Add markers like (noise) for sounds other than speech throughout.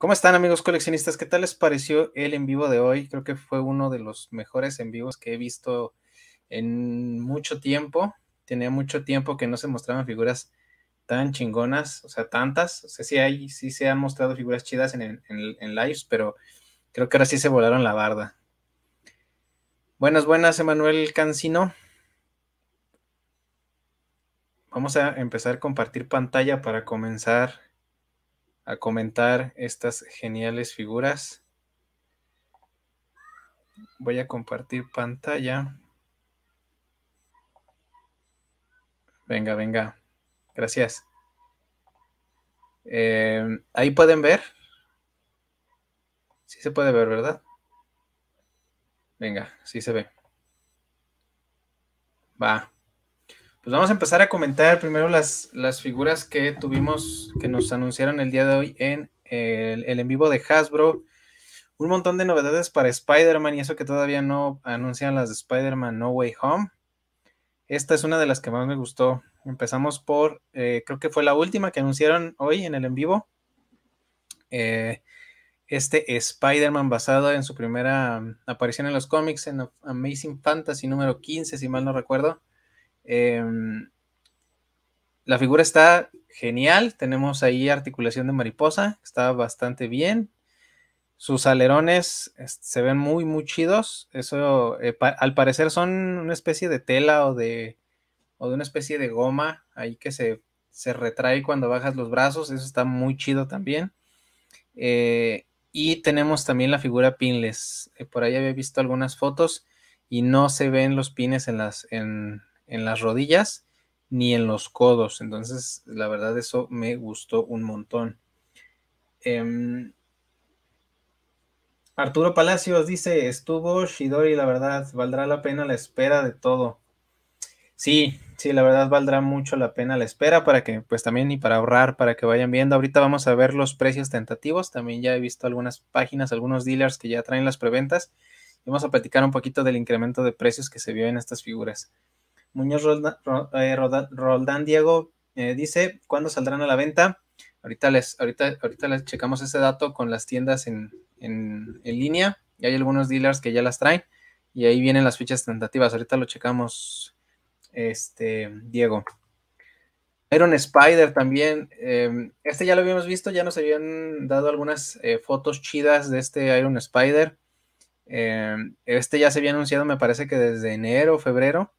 ¿Cómo están amigos coleccionistas? ¿Qué tal les pareció el en vivo de hoy? Creo que fue uno de los mejores en vivos que he visto en mucho tiempo. Tenía mucho tiempo que no se mostraban figuras tan chingonas, o sea, tantas. O sea, si se han mostrado figuras chidas en, en lives, pero creo que ahora sí se volaron la barda. Buenas, buenas, Emanuel Cancino. Vamos a empezar a compartir pantalla para comenzar a comentar estas geniales figuras. Voy a compartir pantalla. Venga, venga. Gracias. Eh, ahí pueden ver. si se puede ver, ¿verdad? Venga, sí se ve. Va. Pues vamos a empezar a comentar primero las, las figuras que tuvimos, que nos anunciaron el día de hoy en el, en vivo de Hasbro. Un montón de novedades para Spider-Man y eso que todavía no anuncian las de Spider-Man No Way Home. Esta es una de las que más me gustó. Empezamos por, eh, creo que fue la última que anunciaron hoy en el en vivo. Eh, este Spider-Man basado en su primera aparición en los cómics, en Amazing Fantasy número 15, si mal no recuerdo. Em, la figura está genial, tenemos ahí articulación de mariposa, está bastante bien. Sus alerones se ven muy, muy chidos. Eso, eh, al parecer, son una especie de tela o de, de una especie de goma ahí que se, se, retrae cuando bajas los brazos. Eso está muy chido también. Eh, y tenemos también la figura pinless. Eh, por ahí había visto algunas fotos y no se ven los pines en las, en, en las rodillas ni en los codos. Entonces, la verdad, eso me gustó un montón. Em, Arturo Palacios dice, estuvo Shidori, la verdad, valdrá la pena la espera de todo. Sí, sí, la verdad valdrá mucho la pena la espera para que, pues también y para ahorrar, para que vayan viendo. Ahorita vamos a ver los precios tentativos. También ya he visto algunas páginas, algunos dealers que ya traen las preventas. Vamos a platicar un poquito del incremento de precios que se vio en estas figuras. Muñoz eh, Roldán, Diego eh, dice, ¿cuándo saldrán a la venta? Ahorita les, ahorita, ahorita les checamos ese dato con las tiendas en, línea. Y hay algunos dealers que ya las traen. Y ahí vienen las fichas tentativas. Ahorita lo checamos, este, Diego. Iron Spider también. Em, este ya lo habíamos visto, ya nos habían dado algunas eh, fotos chidas de este Iron Spider. Em, este ya se había anunciado, me parece que desde enero, o febrero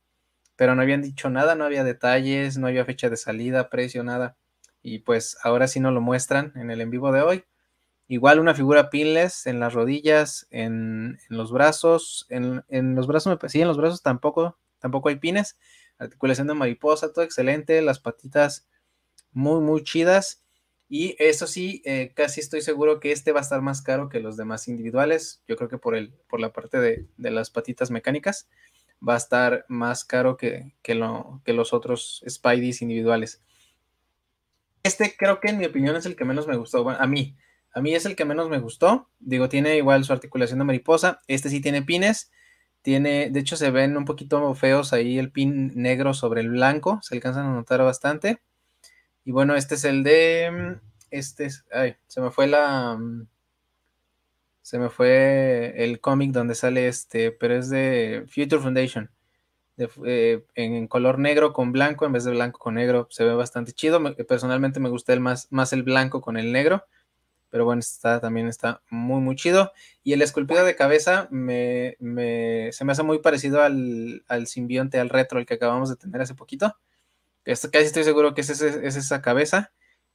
pero no habían dicho nada, no había detalles, no había fecha de salida, precio, nada. Y pues ahora sí no lo muestran en el en vivo de hoy. Igual una figura pinless en las rodillas, en, los brazos, en, los brazos, sí, en los brazos tampoco, tampoco hay pines. Articulación de mariposa, todo excelente, las patitas muy, muy chidas. Y eso sí, eh, casi estoy seguro que este va a estar más caro que los demás individuales. Yo creo que por, el, por la parte de, de las patitas mecánicas va a estar más caro que, lo, que los otros Spideys individuales. Este creo que en mi opinión es el que menos me gustó. Bueno, a mí, a mí es el que menos me gustó. Digo, tiene igual su articulación de mariposa. Este sí tiene pines. Tiene, de hecho, se ven un poquito feos ahí el pin negro sobre el blanco. Se alcanzan a notar bastante. Y bueno, este es el de. Mm, este es. Ay, se me fue la. Mm, se me fue el cómic donde sale este, pero es de Future Foundation. Eh, en color negro con blanco en vez de blanco con negro. Se ve bastante chido. personalmente me gusta el más, más el blanco con el negro. Pero bueno, está, también está muy, muy chido. Y el esculpido de cabeza se me hace muy parecido al, simbionte, al retro, el que acabamos de tener hace poquito. casi estoy seguro que es, es esa cabeza.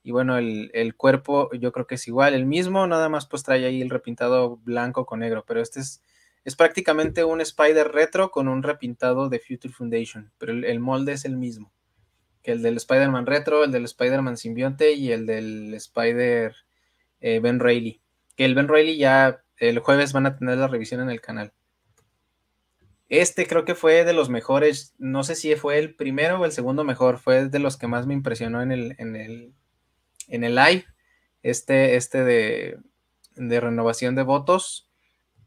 Y bueno, el, cuerpo yo creo que es igual, el mismo, nada más pues trae ahí el repintado blanco con negro, pero este es, es prácticamente un Spider retro con un repintado de Future Foundation, pero el, molde es el mismo, que el del Spider-Man retro, el del Spider-Man simbionte y el del Spider eh, Ben Reilly, que el Ben Reilly ya el jueves van a tener la revisión en el canal. Este creo que fue de los mejores, no sé si fue el primero o el segundo mejor, fue de los que más me impresionó en el, en el en el live, este, este de, renovación de votos,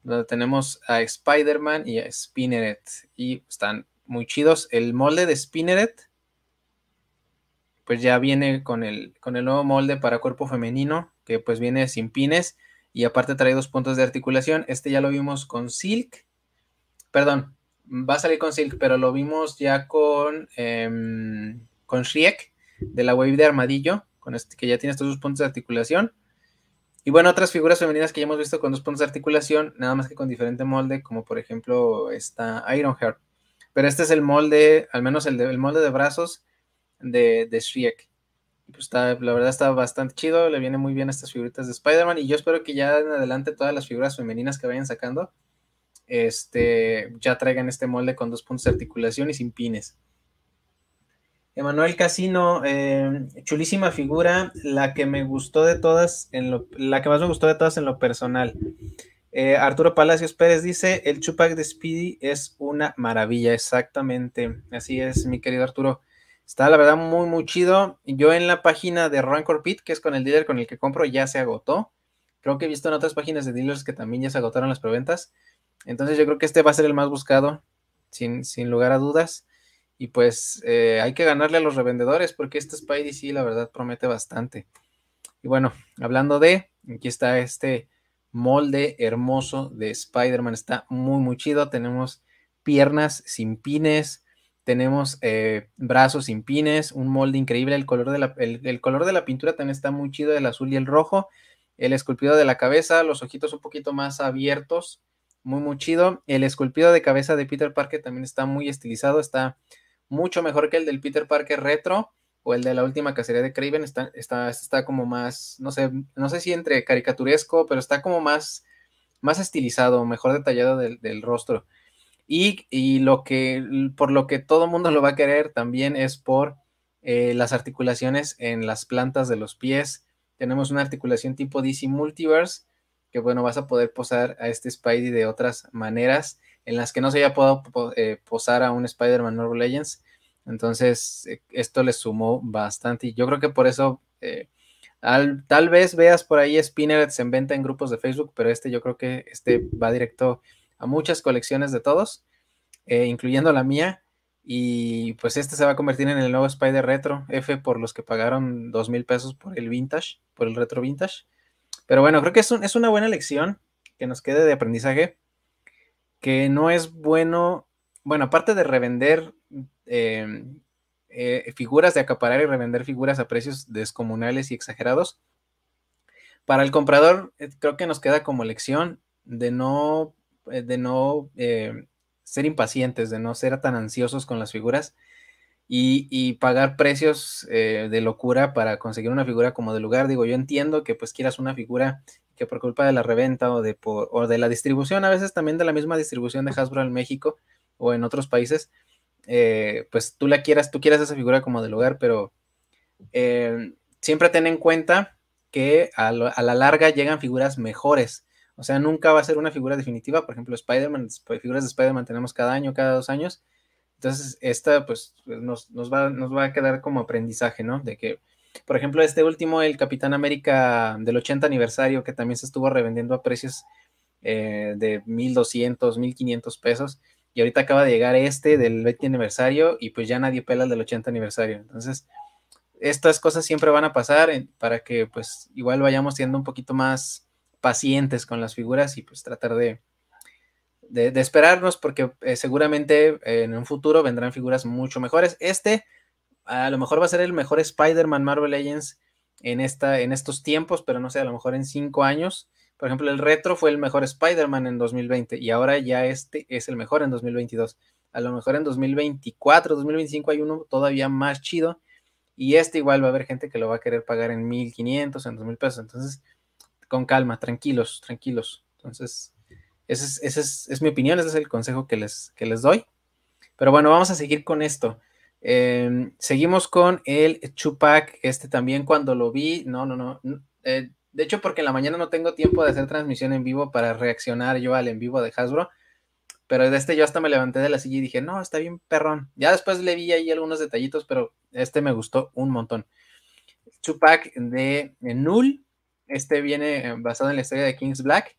donde tenemos a Spider-Man y a Spinneret. Y están muy chidos. El molde de Spinneret, pues ya viene con el, con el nuevo molde para cuerpo femenino, que pues viene sin pines. Y aparte trae dos puntos de articulación. Este ya lo vimos con Silk. Perdón, va a salir con Silk, pero lo vimos ya con, em, con Shriek de la Wave de Armadillo. Este, que ya tiene estos dos puntos de articulación. Y bueno, otras figuras femeninas que ya hemos visto con dos puntos de articulación, nada más que con diferente molde, como por ejemplo esta Ironheart. Pero este es el molde, al menos el, molde de brazos de, de Shriek. Pues la verdad está bastante chido, le viene muy bien a estas figuritas de Spider-Man y yo espero que ya en adelante todas las figuras femeninas que vayan sacando este, ya traigan este molde con dos puntos de articulación y sin pines. Emanuel Casino, eh, chulísima figura, la que me gustó de todas, en lo, la que más me gustó de todas en lo personal. Eh, Arturo Palacios Pérez dice, el Chupac de Speedy es una maravilla, exactamente. Así es, mi querido Arturo. Está la verdad muy, muy chido. Yo en la página de Rancor Pit, que es con el dealer con el que compro, ya se agotó. Creo que he visto en otras páginas de dealers que también ya se agotaron las preventas. Entonces yo creo que este va a ser el más buscado, sin, sin lugar a dudas. Y pues eh, hay que ganarle a los revendedores porque este Spidey sí, la verdad, promete bastante. Y bueno, hablando de, aquí está este molde hermoso de Spider-Man. Está muy, muy chido. Tenemos piernas sin pines, tenemos eh, brazos sin pines, un molde increíble. El color, de la, el color de la pintura también está muy chido, el azul y el rojo. El esculpido de la cabeza, los ojitos un poquito más abiertos, muy, muy chido. El esculpido de cabeza de Peter Parker también está muy estilizado, está mucho mejor que el del Peter Parker retro o el de la última cacería de Craven. Está, este está, como más, no sé, no sé si entre caricaturesco, pero está como más, más estilizado, mejor detallado del, rostro. Y, lo que, por lo que todo mundo lo va a querer también es por eh, las articulaciones en las plantas de los pies. Tenemos una articulación tipo DC Multiverse, que bueno, vas a poder posar a este Spidey de otras maneras en las que no se haya podido eh, posar a un Spider-Man Marvel Legends. Entonces, eh, esto le sumó bastante. Y yo creo que por eso, eh, tal vez veas por ahí spinnerets en venta en grupos de Facebook, pero este yo creo que este va directo a muchas colecciones de todos, incluyendo la mía. Y pues este se va a convertir en el nuevo Spider Retro F por los que pagaron dos mil pesos por el vintage, por el retro vintage. Pero bueno, creo que es, es una buena lección que nos quede de aprendizaje que no es bueno, bueno, aparte de revender em, eh, figuras, de acaparar y revender figuras a precios descomunales y exagerados, para el comprador eh, creo que nos queda como lección de no, eh, de no ser impacientes, de no ser tan ansiosos con las figuras y, pagar precios eh, de locura para conseguir una figura como de lugar. Digo, yo entiendo que pues quieras una figura que por culpa de la reventa o de, de la distribución, a veces también de la misma distribución de Hasbro en México o en otros países, eh, pues tú la quieras, tú quieras esa figura como de lugar, pero eh, siempre ten en cuenta que a, a, la larga llegan figuras mejores. O sea, nunca va a ser una figura definitiva. Por ejemplo, Spider-Man, figuras de Spider-Man tenemos cada año, cada dos años. Entonces, esta pues, pues nos, nos, va, nos va a quedar como aprendizaje, ¿no? De que, por ejemplo, este último, el Capitán América del 80 aniversario, que también se estuvo revendiendo a precios eh, de 1200, 1500 pesos. Y ahorita acaba de llegar este del 20 aniversario y pues ya nadie pela el del 80 aniversario. Entonces, estas cosas siempre van a pasar para que pues igual vayamos siendo un poquito más pacientes con las figuras y pues tratar de, de, esperarnos porque eh, seguramente eh, en un futuro vendrán figuras mucho mejores. Este a lo mejor va a ser el mejor Spider-Man Marvel Legends en, esta, en estos tiempos, pero no sé, a lo mejor en cinco años. Por ejemplo, el retro fue el mejor Spider-Man en 2020 y ahora ya este es el mejor en 2022. A lo mejor en 2024, 2025 hay uno todavía más chido y este igual va a haber gente que lo va a querer pagar en 1500, en 2000 pesos. Entonces, con calma, tranquilos, tranquilos. Entonces, esa es, mi opinión, ese es el consejo que les, les doy. Pero bueno, vamos a seguir con esto. Em, seguimos con el Chupac, este también cuando lo vi, no, no, no. Eh, de hecho, porque en la mañana no tengo tiempo de hacer transmisión en vivo para reaccionar yo al en vivo de Hasbro. Pero de este yo hasta me levanté de la silla y dije, no, está bien perrón. Ya después le vi ahí algunos detallitos, pero este me gustó un montón. Chupac de eh, Null. Este viene eh, basado en la historia de Kings Black.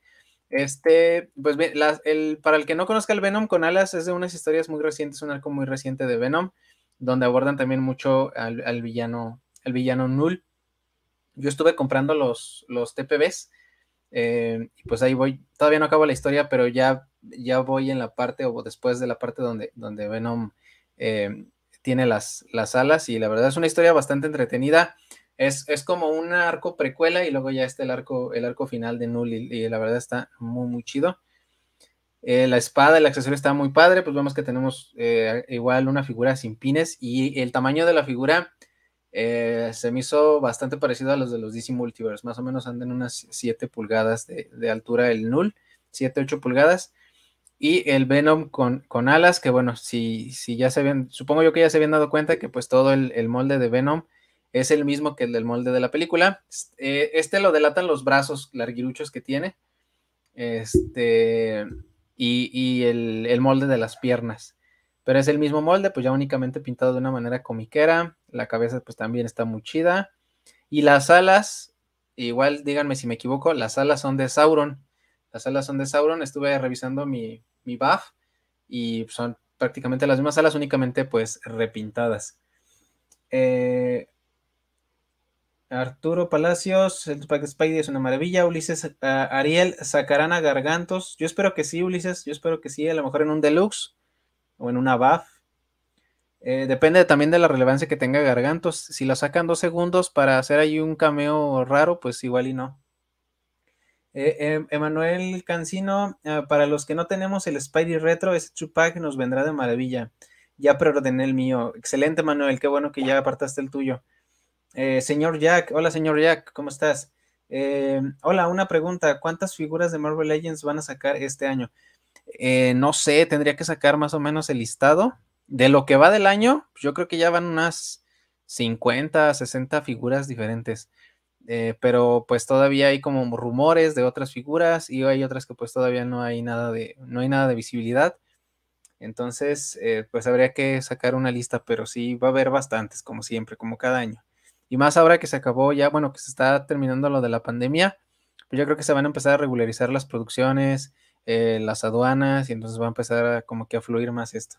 Este, pues bien, el, para el que no conozca el Venom con alas, es de unas historias muy recientes, un arco muy reciente de Venom, donde abordan también mucho al, villano, el villano Null. Yo estuve comprando los, los TPBs, eh, y pues ahí voy, todavía no acabo la historia, pero ya, ya voy en la parte o después de la parte donde, donde Venom eh, tiene las, las alas, y la verdad es una historia bastante entretenida es, como un arco precuela y luego ya está el arco, el arco final de Null y, la verdad está muy, muy chido. Eh, la espada, el accesorio está muy padre, pues vemos que tenemos eh, igual una figura sin pines y el tamaño de la figura eh, se me hizo bastante parecido a los de los DC Multiverse, más o menos andan unas 7 pulgadas de, altura el Null, 7, 8 pulgadas. Y el Venom con, con alas, que bueno, si, ya se habían, supongo yo que ya se habían dado cuenta que pues todo el, el molde de Venom es el mismo que el del molde de la película. Este, este lo delatan los brazos larguiruchos que tiene. Este. Y, el, molde de las piernas. Pero es el mismo molde, pues ya únicamente pintado de una manera comiquera. La cabeza, pues también está muy chida. Y las alas, igual díganme si me equivoco, las alas son de Sauron. Las alas son de Sauron. Estuve revisando mi, mi buff y son prácticamente las mismas alas, únicamente pues repintadas. Eh, Arturo Palacios, el Tupac Spidey es una maravilla. Ulises eh, Ariel sacarán a Gargantos. Yo espero que sí, Ulises. Yo espero que sí, a lo mejor en un deluxe o en una buff. Eh, depende también de la relevancia que tenga Gargantos. Si lo sacan dos segundos para hacer ahí un cameo raro, pues igual y no. Eh, em, Emanuel Cancino, para los que no tenemos el Spidey Retro, ese Tupac nos vendrá de maravilla. Ya preordené el mío. Excelente, Manuel. Qué bueno que ya apartaste el tuyo. Eh, señor Jack, hola señor Jack, ¿cómo estás? Eh, hola, una pregunta, ¿cuántas figuras de Marvel Legends van a sacar este año? Eh, no sé, tendría que sacar más o menos el listado. De lo que va del año, yo creo que ya van unas 50, 60 figuras diferentes. pero pues todavía hay como rumores de otras figuras y hay otras que pues todavía no hay nada de, no hay nada de visibilidad. Entonces, pues habría que sacar una lista, pero sí va a haber bastantes, como siempre, como cada año y más ahora que se acabó ya, bueno, que se está terminando lo de la pandemia, pues yo creo que se van a empezar a regularizar las producciones, eh, las aduanas, y entonces va a empezar a, como que a fluir más esto.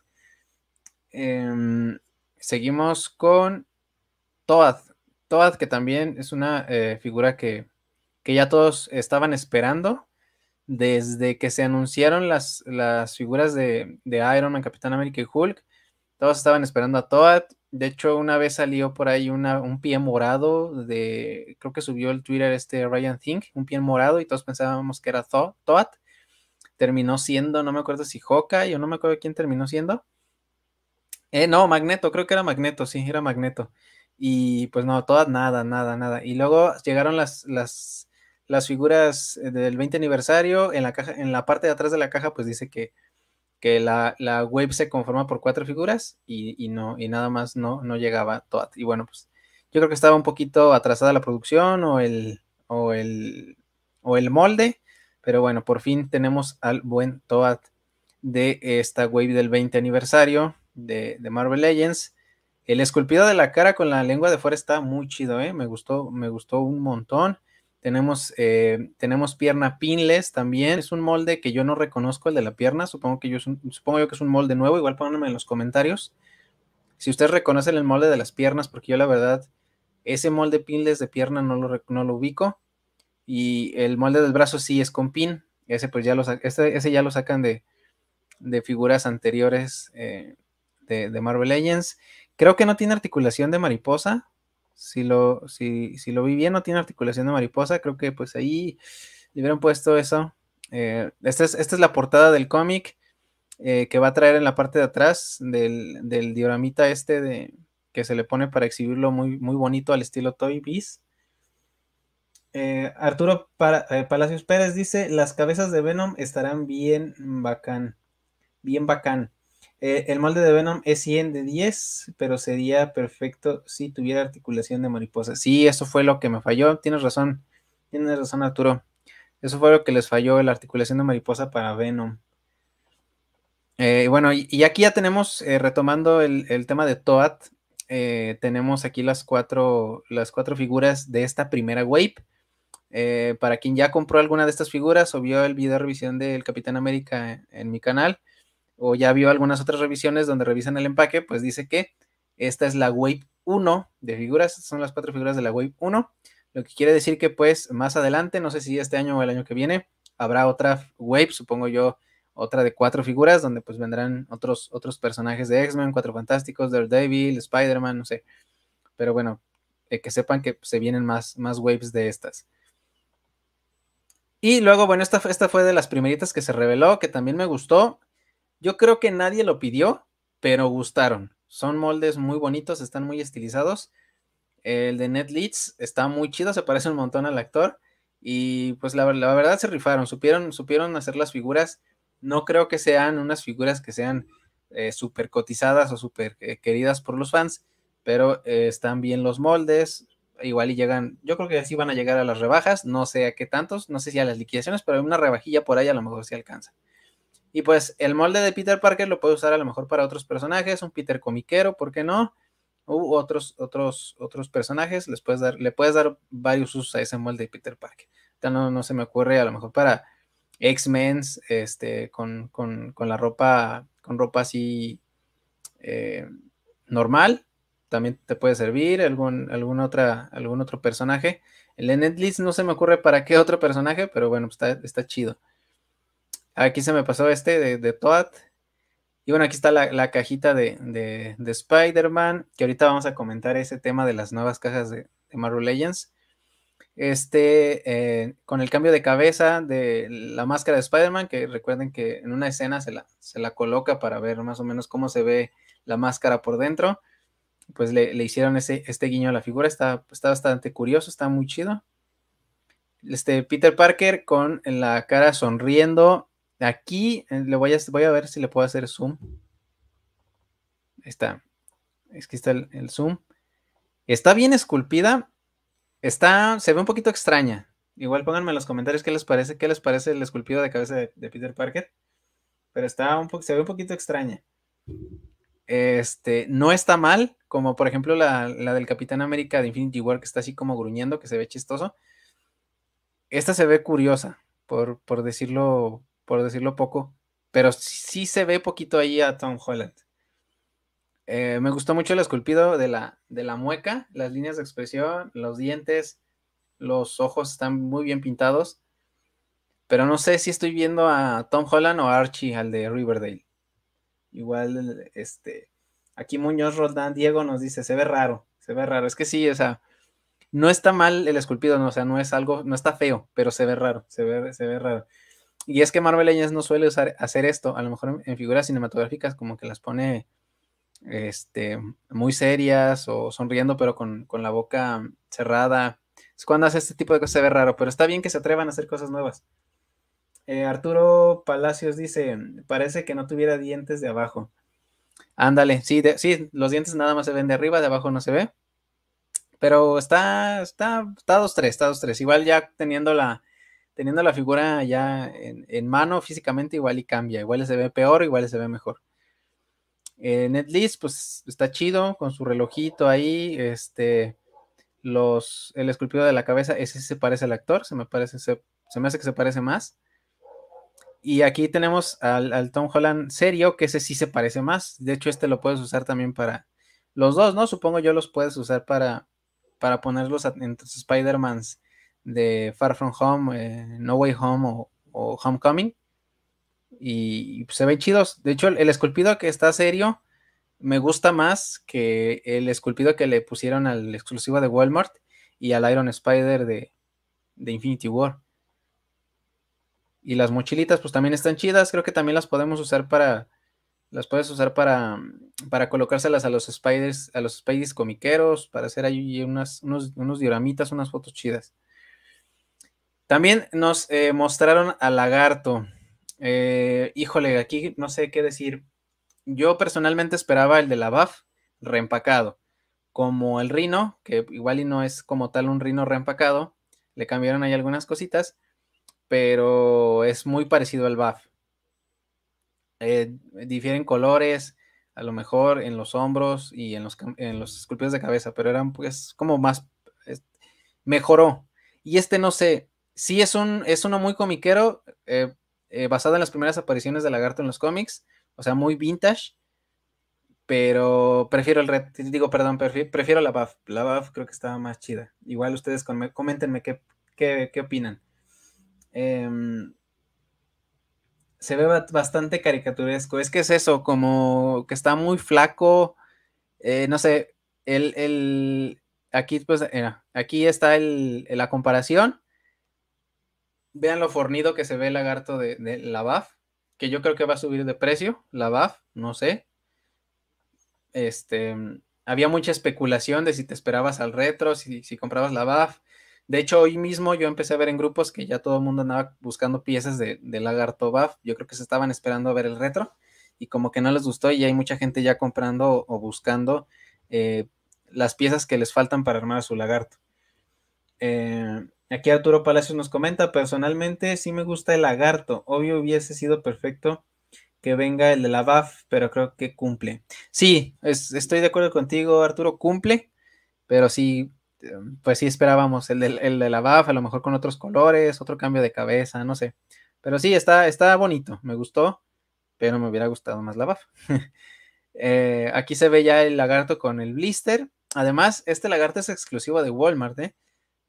Em, seguimos con Toad. Toad, que también es una eh, figura que, ya todos estaban esperando. Desde que se anunciaron las, las figuras de, de Iron Man, Capitán América y Hulk, todos estaban esperando a Toad. De hecho, una vez salió por ahí un pie morado de, creo que subió el Twitter este Ryan Think, un pie morado y todos pensábamos que era Toad. Terminó siendo, no me acuerdo si y yo no me acuerdo quién terminó siendo. Eh, no, Magneto, creo que era Magneto, sí, era Magneto. Y pues no, Toad nada, nada, nada. Y luego llegaron las, las, las figuras del 20 aniversario, en la, caja, en la parte de atrás de la caja pues dice que que la, la wave se conforma por cuatro figuras y, no, y nada más no, no llegaba Toad. Y bueno, pues yo creo que estaba un poquito atrasada la producción o el, o el, molde, pero bueno, por fin tenemos al buen Toad de esta wave del 20 aniversario de, Marvel Legends. El esculpido de la cara con la lengua de fuera está muy chido, ¿eh? me gustó, me gustó un montón. Tenemos, eh, tenemos pierna pinless también. Es un molde que yo no reconozco, el de la pierna. Supongo, que yo, supongo yo que es un molde nuevo. Igual pónganme en los comentarios si ustedes reconocen el molde de las piernas, porque yo la verdad, ese molde pinless de pierna no lo, no lo ubico. Y el molde del brazo sí es con pin. Ese pues ya lo, este, ese ya lo sacan de, de figuras anteriores eh, de, de, Marvel Legends. Creo que no tiene articulación de mariposa si lo, si, lo vi bien, no tiene articulación de mariposa, creo que pues ahí le hubieran puesto eso. Eh, esta, es, la portada del cómic eh, que va a traer en la parte de atrás del, dioramita este de, que se le pone para exhibirlo muy, muy bonito al estilo Toy Biz. Eh, Arturo Palacios Pérez dice, las cabezas de Venom estarán bien bacán, bien bacán. Eh, el molde de Venom es 100 de 10, pero sería perfecto si tuviera articulación de mariposa. Sí, eso fue lo que me falló. Tienes razón. Tienes razón, Arturo. Eso fue lo que les falló, la articulación de mariposa para Venom. Eh, bueno, y, aquí ya tenemos, eh, retomando el, tema de Toad, tenemos aquí las cuatro, las cuatro figuras de esta primera wave. para quien ya compró alguna de estas figuras o vio el video de revisión del Capitán América en mi canal, o ya vio algunas otras revisiones donde revisan el empaque, pues dice que esta es la Wave 1 de figuras, son las cuatro figuras de la Wave 1, lo que quiere decir que pues más adelante, no sé si este año o el año que viene, habrá otra Wave, supongo yo, otra de cuatro figuras, donde pues vendrán otros, otros personajes de X-Men, Cuatro Fantásticos, Daredevil, Spider-Man, no sé. Pero bueno, eh, que sepan que se vienen más, más waves de estas. Y luego, bueno, esta, esta fue de las primeritas que se reveló, que también me gustó. Yo creo que nadie lo pidió, pero gustaron. Son moldes muy bonitos, están muy estilizados. El de Ned Leeds está muy chido, se parece un montón al actor. Y pues la, verdad se rifaron, supieron, supieron hacer las figuras. No creo que sean unas figuras que sean eh, súper cotizadas o súper eh, queridas por los fans, pero eh, están bien los moldes. Igual y llegan, yo creo que así van a llegar a las rebajas, no sé a qué tantos, no sé si a las liquidaciones, pero hay una rebajilla por ahí a lo mejor sí alcanza. Y pues el molde de Peter Parker lo puede usar a lo mejor para otros personajes, un Peter comiquero, ¿por qué no? U otros, otros, otros personajes, les puedes dar, le puedes dar varios usos a ese molde de Peter Parker. No, se me ocurre, a lo mejor para X-Men, este, con, con, con, la ropa, con ropa así eh, normal, también te puede servir, algún, otra, algún otro personaje. El Endless no se me ocurre para qué otro personaje, pero bueno, pues, está, está chido. Aquí se me pasó este de, Toad. Y bueno, aquí está la, cajita de, Spider-Man, que ahorita vamos a comentar ese tema de las nuevas cajas de, Marvel Legends. Este, eh, con el cambio de cabeza de la máscara de Spider-Man, que recuerden que en una escena se la, se la coloca para ver más o menos cómo se ve la máscara por dentro. Pues le, hicieron ese, este guiño a la figura, está, está bastante curioso, está muy chido. Este, Peter Parker con la cara sonriendo, Aquí eh, le voy a, voy a ver si le puedo hacer zoom. está. Es que está el, zoom. Está bien esculpida. Está, se ve un poquito extraña. Igual pónganme en los comentarios qué les parece, qué les parece el esculpido de cabeza de, Peter Parker. Pero está un se ve un poquito extraña. Este, no está mal, como por ejemplo la, del Capitán América de Infinity War, que está así como gruñendo, que se ve chistoso. Esta se ve curiosa, por, por decirlo por decirlo poco, pero sí se ve poquito ahí a Tom Holland. Eh, me gustó mucho el esculpido de la, de la mueca, las líneas de expresión, los dientes, los ojos están muy bien pintados. Pero no sé si estoy viendo a Tom Holland o a Archie, al de Riverdale. Igual, este, aquí Muñoz Roldán Diego nos dice, se ve raro, se ve raro. Es que sí, o sea, no está mal el esculpido, o sea, no es algo, no está feo, pero se ve raro, se ve, se ve raro. Y es que Marvel Legends no suele hacer esto, a lo mejor en, figuras cinematográficas como que las pone este, muy serias o sonriendo pero con, la boca cerrada. Es cuando hace este tipo de cosas se ve raro, pero está bien que se atrevan a hacer cosas nuevas. Eh, Arturo Palacios dice, parece que no tuviera dientes de abajo. Ándale, sí, sí, los dientes nada más se ven de arriba, de abajo no se ve. Pero está, está, está dos está dos 3 Igual ya teniendo la, teniendo la figura ya en, mano físicamente igual y cambia, igual se ve peor, igual se ve mejor. Eh, Netlist, pues está chido con su relojito ahí, este, los, el esculpido de la cabeza, ese sí se parece al actor, se me parece, se, me hace que se parece más. Y aquí tenemos al, Tom Holland serio, que ese sí se parece más. De hecho, este lo puedes usar también para los dos, ¿no? Supongo yo los puedes usar para, para ponerlos en tus Spider-Mans de Far From Home, eh, No Way Home o, Homecoming. Y, pues, se ven chidos. De hecho, el, esculpido que está serio me gusta más que el esculpido que le pusieron al exclusivo de Walmart y al Iron Spider de, Infinity War. Y las mochilitas, pues también están chidas. Creo que también las podemos usar para. Las puedes usar para, para colocárselas a los spiders, a los spiders comiqueros, para hacer ahí unos, unos dioramitas, unas fotos chidas. También nos eh, mostraron al Lagarto. Eh, híjole, aquí no sé qué decir. Yo personalmente esperaba el de la BAF reempacado, como el Rino, que igual y no es como tal un Rino reempacado. Le cambiaron ahí algunas cositas, pero es muy parecido al BAF. Eh, difieren colores, a lo mejor en los hombros y en los, en los esculpidos de cabeza, pero eran pues como más, mejoró. Y este no sé, sí es, un, es uno muy comiquero, eh, eh, basado en las primeras apariciones de Lagarto en los cómics, o sea, muy vintage, pero prefiero el Red, digo, perdón, prefiero, la BAF, la BAF creo que estaba más chida. Igual ustedes comentenme coméntenme qué, opinan. Em, se ve bastante caricaturesco, es que es eso, como que está muy flaco, eh, no sé, el, el aquí pues, aquí está el, la comparación vean lo fornido que se ve el lagarto de, la BAF, que yo creo que va a subir de precio, la BAF, no sé. Este, había mucha especulación de si te esperabas al retro, si, si comprabas la BAF. De hecho, hoy mismo yo empecé a ver en grupos que ya todo el mundo andaba buscando piezas de, lagarto BAF. Yo creo que se estaban esperando a ver el retro y como que no les gustó y hay mucha gente ya comprando o buscando eh, las piezas que les faltan para armar su lagarto. Eh, Aquí Arturo Palacios nos comenta, personalmente sí me gusta el lagarto. Obvio hubiese sido perfecto que venga el de la BAF, pero creo que cumple. Sí, estoy de acuerdo contigo, Arturo, cumple, pero sí, em, pues sí esperábamos el de, la BAF, a lo mejor con otros colores, otro cambio de cabeza, no sé. Pero sí, está, está bonito, me gustó, pero me hubiera gustado más la BAF. (laughs) Eh, aquí se ve ya el lagarto con el blister. Además, este lagarto es exclusivo de Walmart, ¿eh?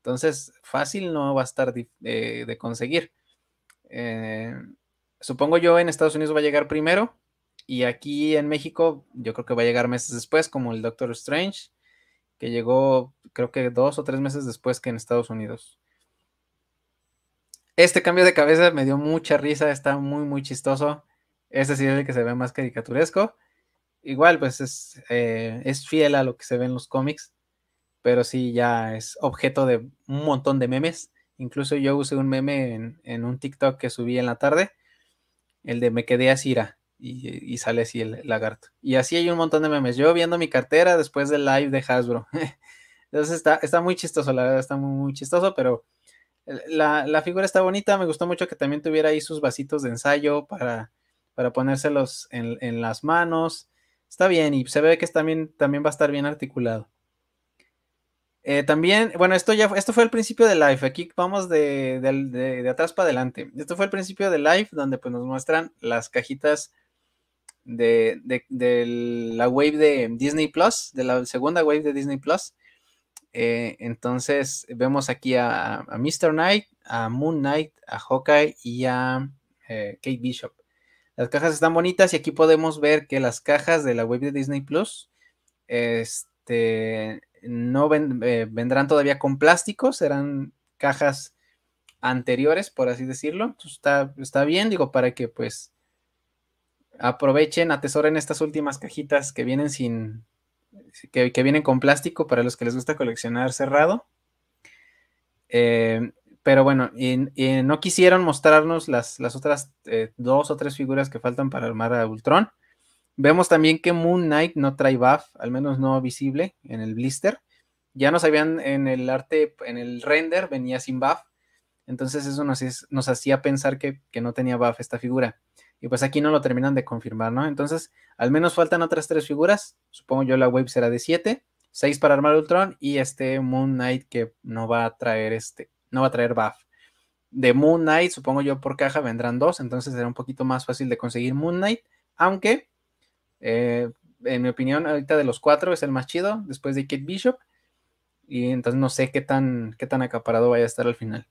Entonces, fácil no va a estar eh, de, conseguir. Eh, supongo yo en Estados Unidos va a llegar primero y aquí en México yo creo que va a llegar meses después, como el Doctor Strange, que llegó creo que dos o tres meses después que en Estados Unidos. Este cambio de cabeza me dio mucha risa, está muy, muy chistoso. Este sí es el que se ve más caricaturesco. Igual, pues es, eh, es fiel a lo que se ve en los cómics pero sí ya es objeto de un montón de memes. Incluso yo usé un meme en, un TikTok que subí en la tarde, el de me quedé a eh, y, sale así el lagarto. Y así hay un montón de memes. Yo viendo mi cartera después del live de Hasbro. (laughs) Entonces está, está muy chistoso, la verdad está muy, chistoso, pero eh, la, figura está bonita. Me gustó mucho que también tuviera ahí sus vasitos de ensayo para, para ponérselos en, las manos. Está bien y se ve que también, también va a estar bien articulado. Eh, también, bueno, esto ya esto fue el principio de Live. Aquí vamos de, atrás para adelante. Esto fue el principio de Live, donde pues nos muestran las cajitas de, la wave de Disney Plus, de la segunda wave de Disney Plus. Eh, entonces vemos aquí a, Mr. Knight, a Moon Knight, a Hawkeye y a eh, Kate Bishop. Las cajas están bonitas y aquí podemos ver que las cajas de la Wave de Disney Plus, este no eh, vendrán todavía con plástico, serán cajas anteriores, por así decirlo. está, está bien, digo, para que pues aprovechen, atesoren estas últimas cajitas que vienen sin, que, vienen con plástico para los que les gusta coleccionar cerrado. Eh, pero bueno, y, no quisieron mostrarnos las, las otras eh, dos o tres figuras que faltan para armar a Ultron. Vemos también que Moon Knight no trae buff, al menos no visible en el blister. Ya nos habían en el arte, en el render, venía sin buff. Entonces eso nos, hacía pensar que, no tenía buff esta figura. Y pues aquí no lo terminan de confirmar, ¿no? Entonces, al menos faltan otras tres figuras. Supongo yo la wave será de 7, 6 para armar Ultron y este Moon Knight que no va a traer este, no va a traer buff. De Moon Knight, supongo yo por caja vendrán dos, entonces será un poquito más fácil de conseguir Moon Knight, aunque eh, en mi opinión, ahorita de los cuatro es el más chido, después de Kate Bishop. Y entonces no sé qué tan, qué tan acaparado vaya a estar al final.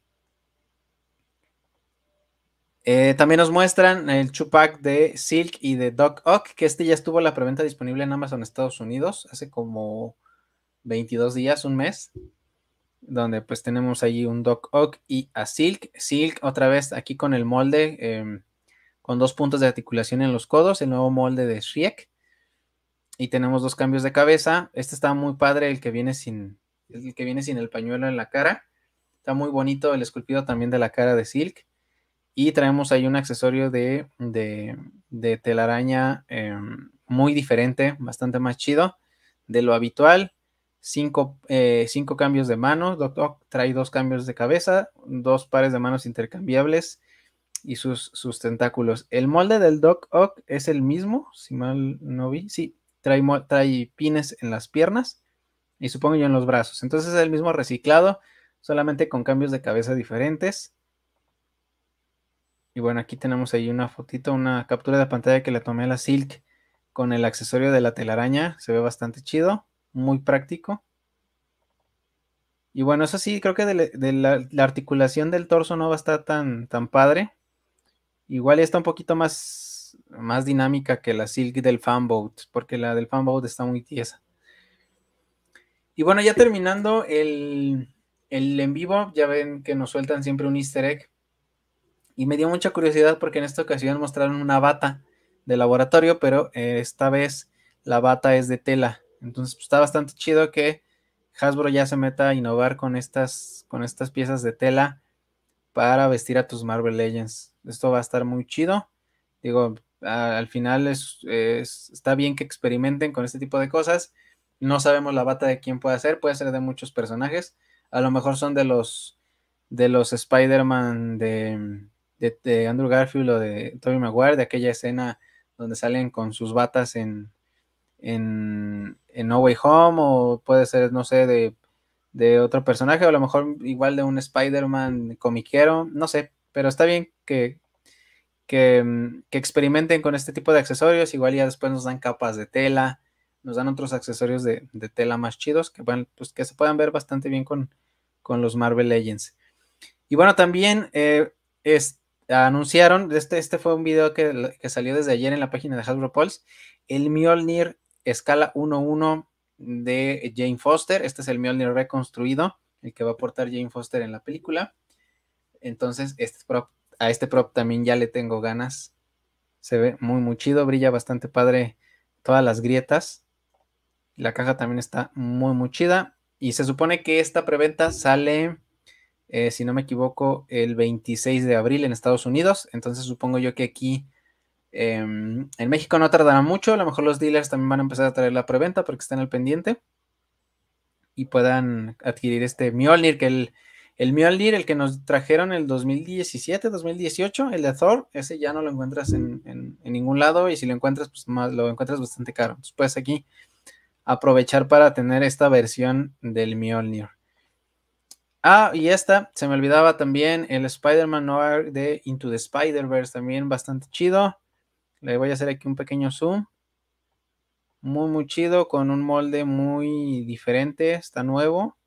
Eh, también nos muestran el chupac de Silk y de Doc Ock, que este ya estuvo la preventa disponible en Amazon Estados Unidos hace como 22 días, un mes, donde pues tenemos allí un Doc Ock y a Silk. Silk otra vez aquí con el molde em, con dos puntos de articulación en los codos, el nuevo molde de Shriek. Y tenemos dos cambios de cabeza. Este está muy padre, el que viene sin el, que viene sin el pañuelo en la cara. Está muy bonito el esculpido también de la cara de Silk. Y traemos ahí un accesorio de, telaraña em, muy diferente, bastante más chido de lo habitual. Cinco, eh, cambios de manos. Doctor trae dos cambios de cabeza, dos pares de manos intercambiables y sus, sus tentáculos. El molde del Doc Ock es el mismo, si mal no vi. Sí, trae, pines en las piernas y supongo yo en los brazos. Entonces es el mismo reciclado, solamente con cambios de cabeza diferentes. Y bueno, aquí tenemos ahí una fotito, una captura de pantalla que le tomé a la Silk con el accesorio de la telaraña. Se ve bastante chido, muy práctico. Y bueno, eso sí, creo que de la, la articulación del torso no va a estar tan, tan padre. Igual está un poquito más, más dinámica que la Silk del Fanboat, porque la del Fanboat está muy tiesa. Y bueno, ya terminando el, en vivo, ya ven que nos sueltan siempre un easter egg. Y me dio mucha curiosidad porque en esta ocasión mostraron una bata de laboratorio, pero eh, esta vez la bata es de tela. Entonces pues, está bastante chido que Hasbro ya se meta a innovar con estas, con estas piezas de tela para vestir a tus Marvel Legends. Esto va a estar muy chido. Digo, al final es, está bien que experimenten con este tipo de cosas. No sabemos la bata de quién puede ser, puede ser de muchos personajes. A lo mejor son de los de los Spider-Man de, de, Andrew Garfield o de Tobey Maguire, de aquella escena donde salen con sus batas en, en, No Way Home, o puede ser, no sé, de, de otro personaje, o a lo mejor igual de un Spider-Man comiquero, no sé, pero está bien que, mm, que, experimenten con este tipo de accesorios. Igual ya después nos dan capas de tela, nos dan otros accesorios de, tela más chidos que, van, pues que se puedan ver bastante bien con, con los Marvel Legends. Y bueno, también eh, es, anunciaron, este, este fue un video que, que, salió desde ayer en la página de Hasbro Pulse, el Mjolnir escala 1-1 de Jane Foster. Este es el Mjolnir reconstruido, el que va a portar Jane Foster en la película. Entonces, este a este prop también ya le tengo ganas. Se ve muy, muy chido, brilla bastante padre todas las grietas. La caja también está muy, muy chida. Y se supone que esta preventa sale, eh, si no me equivoco, el 26 de abril en Estados Unidos. Entonces supongo yo que aquí em, en México no tardará mucho. A lo mejor los dealers también van a empezar a traer la preventa porque están el pendiente. Y puedan adquirir este Mjolnir que el el Mjolnir, el que nos trajeron el 2017, 2018, el de Thor, ese ya no lo encuentras en, ningún lado y si lo encuentras, pues más, lo encuentras bastante caro. Entonces puedes aquí aprovechar para tener esta versión del Mjolnir. Ah, y esta, se me olvidaba también, el Spider-Man Noir de Into the Spider-Verse, también bastante chido. Le voy a hacer aquí un pequeño zoom. Muy, muy chido, con un molde muy diferente, está nuevo.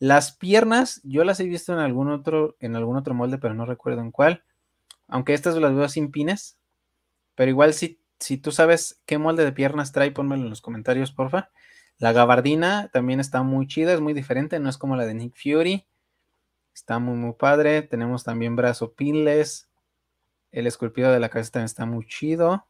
Las piernas, yo las he visto en algún otro, en algún otro molde, pero no recuerdo en cuál. Aunque estas las veo sin pines. Pero igual si, si tú sabes qué molde de piernas trae, ponmelo en los comentarios, porfa. La gabardina también está muy chida, es muy diferente, no es como la de Nick Fury. Está muy, muy padre. Tenemos también brazo pinless. El esculpido de la cabeza también está muy chido.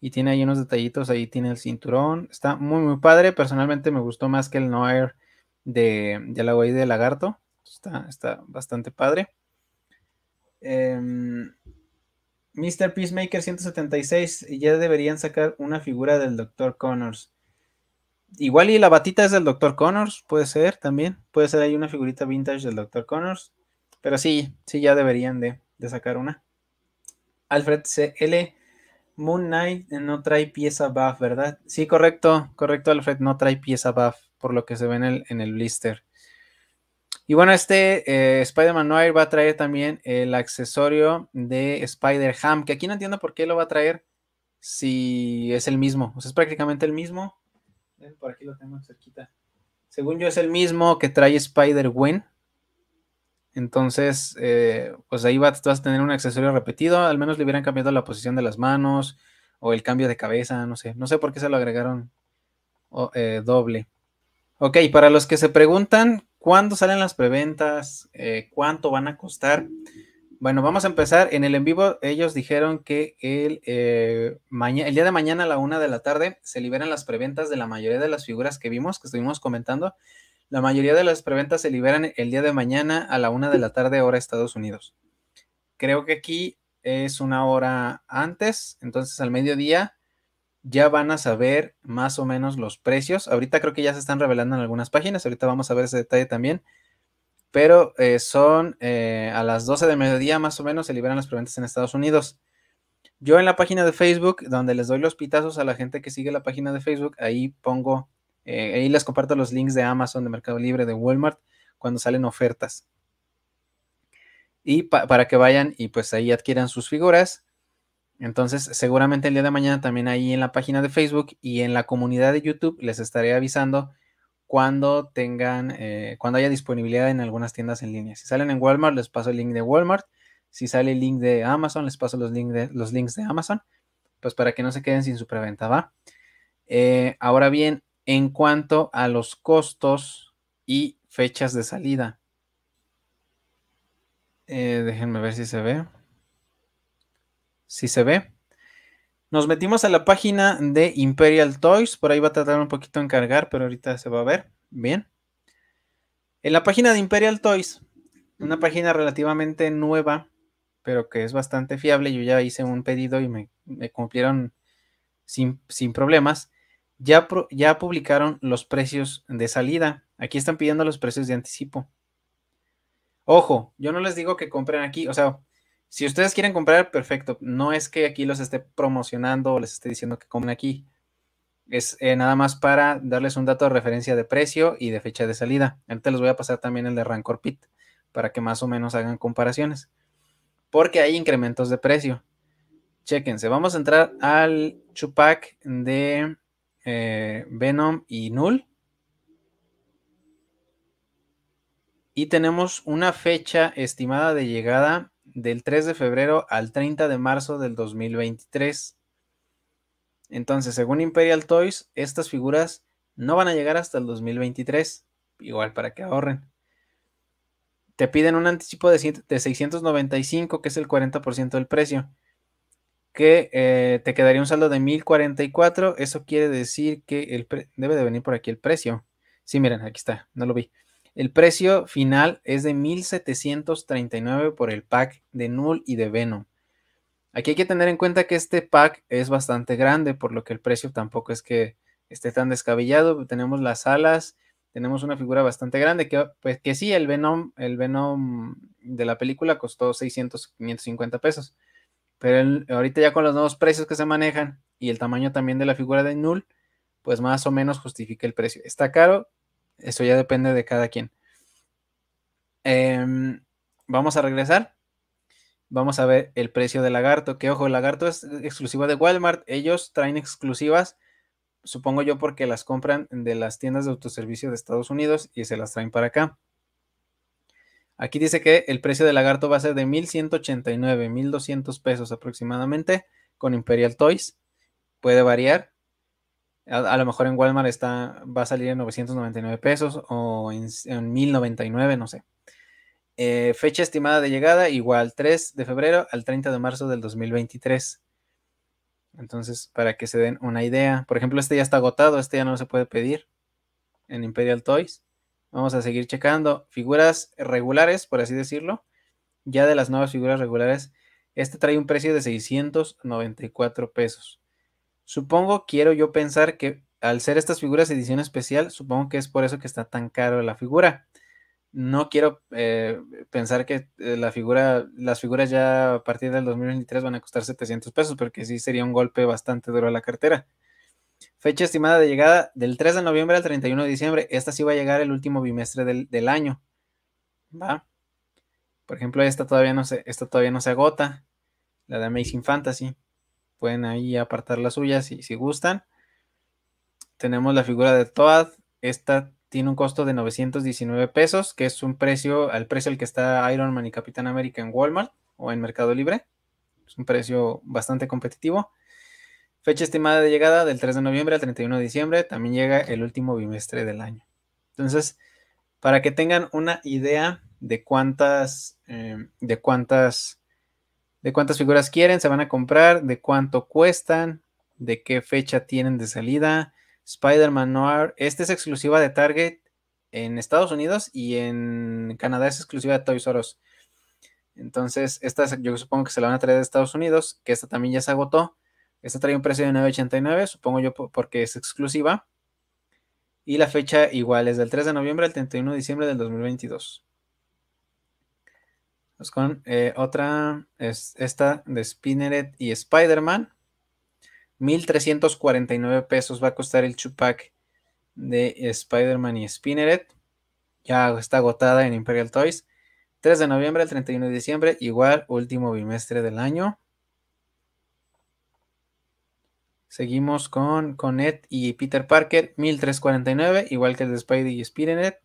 Y tiene ahí unos detallitos, ahí tiene el cinturón. Está muy, muy padre. Personalmente me gustó más que el Noir de, ya la voy de lagarto. Está, bastante padre. Mr. Em, Peacemaker 176, ya deberían sacar una figura del Dr. Connors. Igual y la batita es del Dr. Connors, puede ser también. Puede ser ahí una figurita vintage del Dr. Connors. Pero sí, sí, ya deberían de, de sacar una. Alfred CL, Moon Knight eh, no trae pieza buff, ¿verdad? Sí, correcto, correcto, Alfred, no trae pieza buff por lo que se ve en el, en blister. Y bueno, este eh, Spider-Man Noir va a traer también el accesorio de Spider-Ham, que aquí no entiendo por qué lo va a traer si es el mismo. O sea, es prácticamente el mismo. Eh, por aquí lo tengo cerquita. Según yo, es el mismo que trae Spider-Gwen. Entonces, eh, pues ahí vas, vas, a tener un accesorio repetido. Al menos le hubieran cambiado la posición de las manos o el cambio de cabeza, no sé. No sé por qué se lo agregaron doble. Ok, para los que se preguntan cuándo salen las preventas, eh, cuánto van a costar. Bueno, vamos a empezar. En el en vivo ellos dijeron que el, eh, el día de mañana a la una de la tarde se liberan las preventas de la mayoría de las figuras que vimos, que estuvimos comentando. La mayoría de las preventas se liberan el día de mañana a la una de la tarde hora Estados Unidos. Creo que aquí es una hora antes, entonces al mediodía ya van a saber más o menos los precios. Ahorita creo que ya se están revelando en algunas páginas, ahorita vamos a ver ese detalle también. Pero eh, son eh, a las 12 de mediodía más o menos se liberan las preventas en Estados Unidos. Yo en la página de Facebook, donde les doy los pitazos a la gente que sigue la página de Facebook, ahí pongo, eh, ahí les comparto los links de Amazon, de Mercado Libre, de Walmart, cuando salen ofertas. Y para que vayan y pues ahí adquieran sus figuras entonces, seguramente el día de mañana también ahí en la página de Facebook y en la comunidad de YouTube les estaré avisando cuando tengan, eh, cuando haya disponibilidad en algunas tiendas en línea. Si salen en Walmart, les paso el link de Walmart. Si sale el link de Amazon, les paso los, de, los links de Amazon, pues para que no se queden sin su preventa, ¿va? Eh, ahora bien, en cuanto a los costos y fechas de salida. Eh, déjenme ver si se ve si se ve. Nos metimos a la página de Imperial Toys. Por ahí va a tardar un poquito en cargar, pero ahorita se va a ver. Bien. En la página de Imperial Toys, una página relativamente nueva, pero que es bastante fiable. Yo ya hice un pedido y me, cumplieron sin, problemas. Ya, ya publicaron los precios de salida. Aquí están pidiendo los precios de anticipo. Ojo, yo no les digo que compren aquí. O sea, si ustedes quieren comprar, perfecto. No es que aquí los esté promocionando o les esté diciendo que compren aquí. Es eh, nada más para darles un dato de referencia de precio y de fecha de salida. Ahorita les voy a pasar también el de Rancor Pit para que más o menos hagan comparaciones. Porque hay incrementos de precio. Chequense. vamos a entrar al Chupac de eh, Venom y Null. Y tenemos una fecha estimada de llegada del 3 de febrero al 30 de marzo del 2023. Entonces, según Imperial Toys, estas figuras no van a llegar hasta el 2023, igual para que ahorren. Te piden un anticipo de, 695, que es el 40% del precio, que eh, te quedaría un saldo de 1044. Eso quiere decir que el debe de venir por aquí el precio. Sí, miren, aquí está, no lo vi. El precio final es de 1739 por el pack de Null y de Venom. Aquí hay que tener en cuenta que este pack es bastante grande, por lo que el precio tampoco es que esté tan descabellado. Tenemos las alas, tenemos una figura bastante grande, que, pues, que sí, el Venom, el Venom de la película costó 600, 550 pesos. Pero ahorita ya con los nuevos precios que se manejan y el tamaño también de la figura de Null, pues más o menos justifica el precio. Está caro, eso ya depende de cada quien. Em, vamos a regresar. Vamos a ver el precio del lagarto. Que ojo, el lagarto es exclusiva de Walmart. Ellos traen exclusivas, supongo yo, porque las compran de las tiendas de autoservicio de Estados Unidos y se las traen para acá. Aquí dice que el precio del lagarto va a ser de 1189, 1200 pesos aproximadamente con Imperial Toys. Puede variar. A, lo mejor en Walmart está, va a salir en 999 pesos o en, 1099, no sé. Eh, fecha estimada de llegada igual 3 de febrero al 30 de marzo del 2023. Entonces, para que se den una idea. Por ejemplo, este ya está agotado, este ya no se puede pedir en Imperial Toys. Vamos a seguir checando. Figuras regulares, por así decirlo. Ya de las nuevas figuras regulares, este trae un precio de 694 pesos. Supongo, quiero yo pensar que al ser estas figuras edición especial, supongo que es por eso que está tan caro la figura. No quiero eh, pensar que eh, la figura, las figuras ya a partir del 2023 van a costar 700 pesos, porque sí sería un golpe bastante duro a la cartera. Fecha estimada de llegada del 3 de noviembre al 31 de diciembre. Esta sí va a llegar el último bimestre del, año. Por ejemplo, esta todavía, no se, esta todavía no se agota. La de Amazing Fantasy pueden ahí apartar las suyas si, si gustan. Tenemos la figura de Toad. Esta tiene un costo de 919 pesos, que es un precio al precio al que está Iron Man y Capitán América en Walmart o en Mercado Libre. Es un precio bastante competitivo. Fecha estimada de llegada del 3 de noviembre al 31 de diciembre. También llega el último bimestre del año. Entonces, para que tengan una idea de cuántas, eh, de cuántas de cuántas figuras quieren, se van a comprar, de cuánto cuestan, de qué fecha tienen de salida. Spider-Man Noir, esta es exclusiva de Target en Estados Unidos y en Canadá es exclusiva de Toys R Entonces, esta yo supongo que se la van a traer de Estados Unidos, que esta también ya se agotó. Esta trae un precio de 9.89, supongo yo porque es exclusiva. Y la fecha igual es del 3 de noviembre al 31 de diciembre del 2022 con eh, otra, es esta de Spinneret y Spider-Man. 1.349 pesos va a costar el chupac de Spider-Man y Spinneret. Ya está agotada en Imperial Toys. 3 de noviembre al 31 de diciembre, igual último bimestre del año. Seguimos con, con y Peter Parker, 1349, igual que el de Spidey y Spinneret.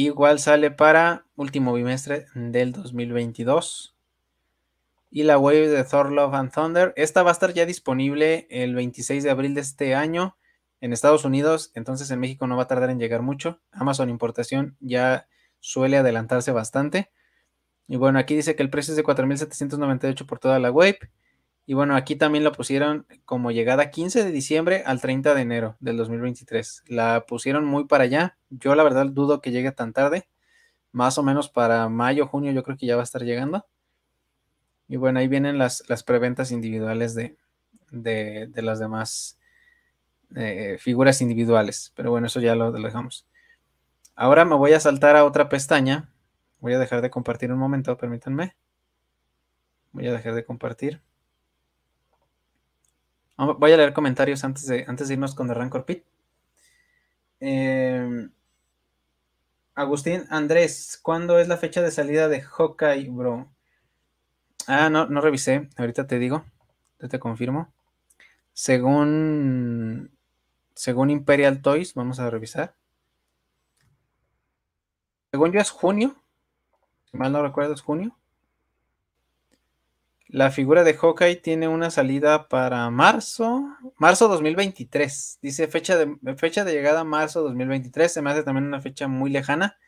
Igual sale para último bimestre del 2022. Y la Wave de Thor Love and Thunder. Esta va a estar ya disponible el 26 de abril de este año en Estados Unidos. Entonces en México no va a tardar en llegar mucho. Amazon Importación ya suele adelantarse bastante. Y bueno, aquí dice que el precio es de 4.798 por toda la Wave. Y bueno, aquí también la pusieron como llegada 15 de diciembre al 30 de enero del 2023. La pusieron muy para allá. Yo la verdad dudo que llegue tan tarde. Más o menos para mayo, junio yo creo que ya va a estar llegando. Y bueno, ahí vienen las, las preventas individuales de, de, las demás eh, figuras individuales. Pero bueno, eso ya lo dejamos. Ahora me voy a saltar a otra pestaña. Voy a dejar de compartir un momento, permítanme. Voy a dejar de compartir. Voy a leer comentarios antes de, antes irnos con The Rancor Pit. Em, Agustín Andrés, ¿cuándo es la fecha de salida de Hawkeye, bro? Ah, no, no revisé. Ahorita te digo. te confirmo. Según. Según Imperial Toys, vamos a revisar. Según yo es junio. Si mal no recuerdo, es junio. La figura de Hawkeye tiene una salida para marzo, marzo 2023. Dice fecha de, fecha de llegada marzo 2023. Se me hace también una fecha muy lejana.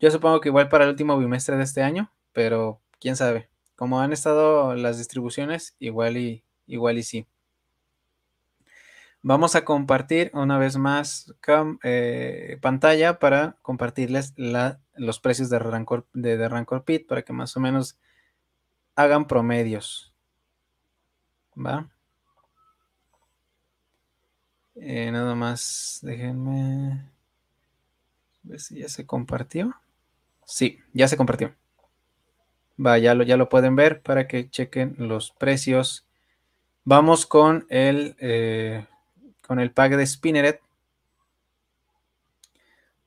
Yo supongo que igual para el último bimestre de este año, pero quién sabe. Como han estado las distribuciones, igual y, igual y sí. Vamos a compartir una vez más eh, pantalla para compartirles los precios de de, de Rancor Pit para que más o menos hagan promedios. ¿Va? Eh, nada más, déjenme ver si ya se compartió. Sí, ya se compartió. Va, ya lo, pueden ver para que chequen los precios. Vamos con el, eh, con el pack de Spinneret.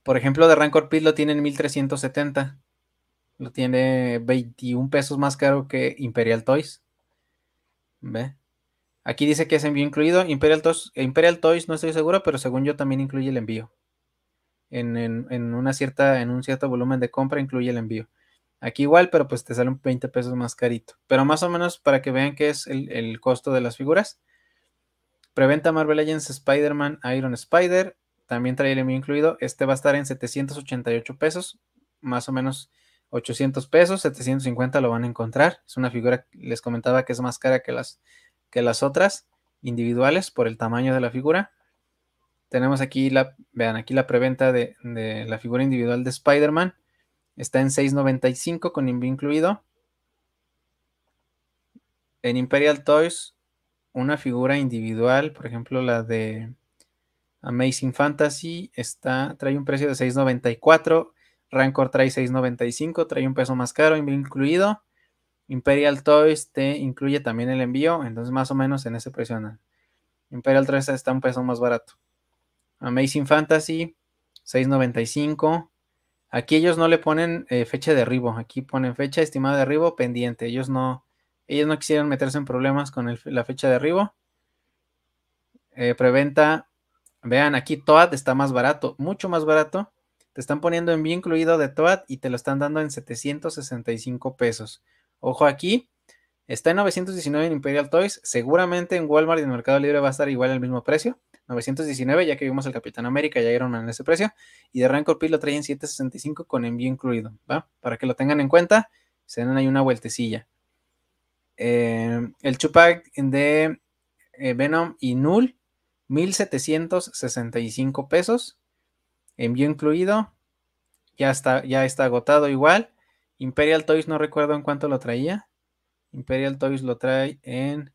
Por ejemplo, de Rancor Pit lo tienen 1370. Lo tiene 21 pesos más caro que Imperial Toys. ¿Ve? Aquí dice que es envío incluido. Imperial Toys, Imperial Toys no estoy seguro, pero según yo también incluye el envío. En, una cierta, en un cierto volumen de compra incluye el envío. Aquí igual, pero pues te sale un 20 pesos más carito. Pero más o menos para que vean qué es el, el costo de las figuras. Preventa Marvel Legends Spider-Man Iron Spider. También trae el envío incluido. Este va a estar en 788 pesos. Más o menos 800 pesos, 750 lo van a encontrar. Es una figura, les comentaba que es más cara que las, que las otras individuales por el tamaño de la figura. Tenemos aquí la, vean, aquí la preventa de, la figura individual de Spider-Man. Está en 6.95 con incluido. En Imperial Toys, una figura individual, por ejemplo, la de Amazing Fantasy, está, trae un precio de 6.94 Rancor trae 6.95, trae un peso más caro incluido. Imperial Toys te incluye también el envío, entonces más o menos en ese precio Imperial Toys está un peso más barato. Amazing Fantasy 6.95. Aquí ellos no le ponen eh, fecha de arribo, aquí ponen fecha estimada de arribo pendiente. Ellos no, ellos no quisieron meterse en problemas con la fecha de arribo. Eh, preventa, vean, aquí Toad está más barato, mucho más barato. Te están poniendo envío incluido de Toad y te lo están dando en 765 pesos. Ojo aquí, está en 919 en Imperial Toys. Seguramente en Walmart y en Mercado Libre va a estar igual al mismo precio. 919, ya que vimos el Capitán América ya Iron en ese precio. Y de Rancor Pit lo traen 765 con envío incluido, Para que lo tengan en cuenta, se dan ahí una vueltecilla. Eh, el Chupac de eh, Venom y Null, 1765 pesos envío incluido, ya está, ya está agotado igual. Imperial Toys no recuerdo en cuánto lo traía. Imperial Toys lo trae en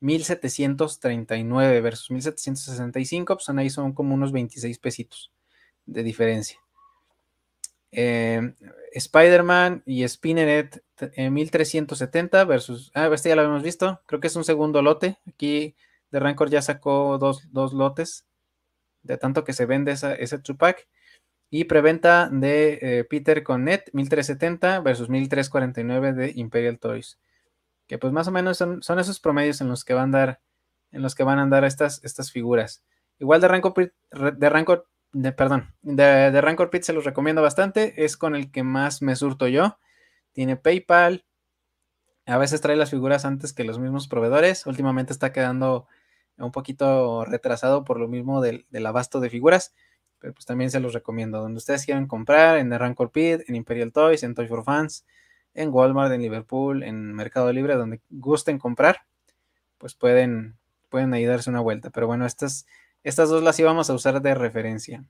1739 versus 1765, pues ahí son como unos 26 pesitos de diferencia. Em, Spider-Man y Spinneret en 1370 versus. Ah, este ya lo hemos visto. Creo que es un segundo lote. Aquí de Rancor ya sacó dos, dos lotes de tanto que se vende esa, ese Tupac. Y preventa de eh, Peter con Net 1370 versus 1349 de Imperial Toys. Que pues más o menos son, esos promedios en los que van a andar, en los que van a andar estas, estas figuras. Igual de Rancor, de de, perdón, de, de Rancor Pit se los recomiendo bastante. Es con el que más me surto yo. Tiene PayPal. A veces trae las figuras antes que los mismos proveedores. Últimamente está quedando un poquito retrasado por lo mismo del, abasto de figuras, pero pues también se los recomiendo. Donde ustedes quieran comprar, en The Rancor Pit, en Imperial Toys, en Toy for Fans, en Walmart, en Liverpool, en Mercado Libre, donde gusten comprar, pues pueden, pueden ahí darse una vuelta. Pero bueno, estas, estas dos las íbamos a usar de referencia.